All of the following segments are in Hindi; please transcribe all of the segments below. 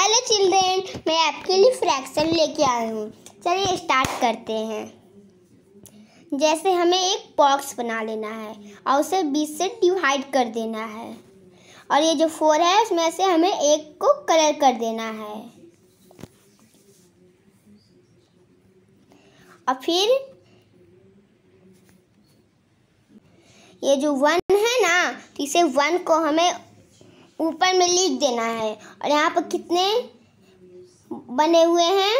हेलो चिल्ड्रेन मैं आपके लिए फ्रैक्शन लेके आई हूँ चलिए स्टार्ट करते हैं जैसे हमें एक बॉक्स बना लेना है और उसे बीस से डिवाइड कर देना है और ये जो फोर है उसमें से हमें एक को कलर कर देना है और फिर ये जो वन है ना इसे वन को हमें ऊपर में लिख देना है और यहाँ पर कितने बने हुए हैं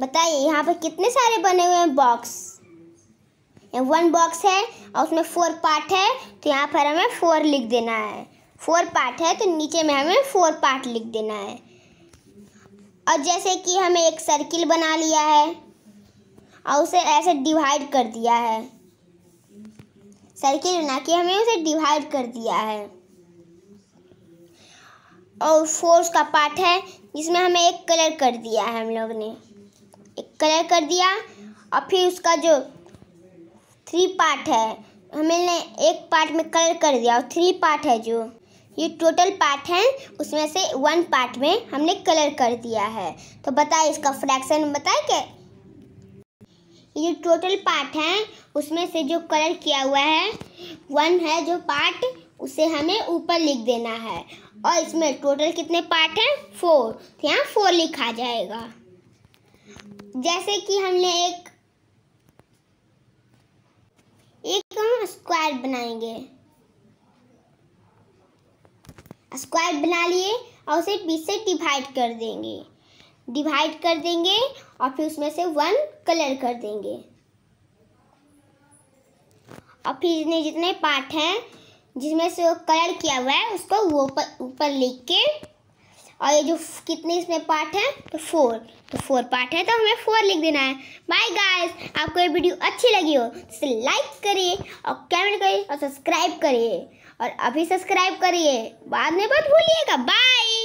बताइए यहाँ पर कितने सारे बने हुए हैं बॉक्स वन बॉक्स है और उसमें फोर पार्ट है तो यहाँ पर हमें फोर लिख देना है फोर पार्ट है तो नीचे में हमें फोर पार्ट लिख देना है और जैसे कि हमें एक सर्किल बना लिया है और उसे ऐसे डिवाइड कर दिया है सर्किल बना के हमें उसे डिवाइड कर दिया है और फोर्स का पार्ट है जिसमें हमें एक कलर कर दिया है हम लोग ने एक कलर कर दिया और फिर उसका जो थ्री पार्ट है हमने एक पार्ट में कलर कर दिया और थ्री पार्ट है जो ये टोटल पार्ट हैं उसमें से वन पार्ट में हमने कलर कर दिया है तो बताए इसका फ्रैक्शन बताए क्या ये टोटल पार्ट हैं उसमें से जो कलर किया हुआ है वन है जो पार्ट उसे हमें ऊपर लिख देना है और इसमें टोटल कितने पार्ट हैं फोर तो यहाँ फोर लिखा जाएगा जैसे कि हमने एक एक हम स्क्वायर बनाएंगे स्क्वायर बना लिए और उसे बीस से डिवाइड कर देंगे डिवाइड कर देंगे और फिर उसमें से वन कलर कर देंगे और फिर जितने पार्ट हैं जिसमें से वो कलर किया हुआ है उसको वो ऊपर लिख के और ये जो कितने इसमें पार्ट है तो फोर तो फोर पार्ट है तो हमें फोर लिख देना है बाय गाइस आपको ये वीडियो अच्छी लगी हो तो इसे लाइक करिए और कमेंट करिए और सब्सक्राइब करिए और अभी सब्सक्राइब करिए बाद में बात भूलिएगा बाय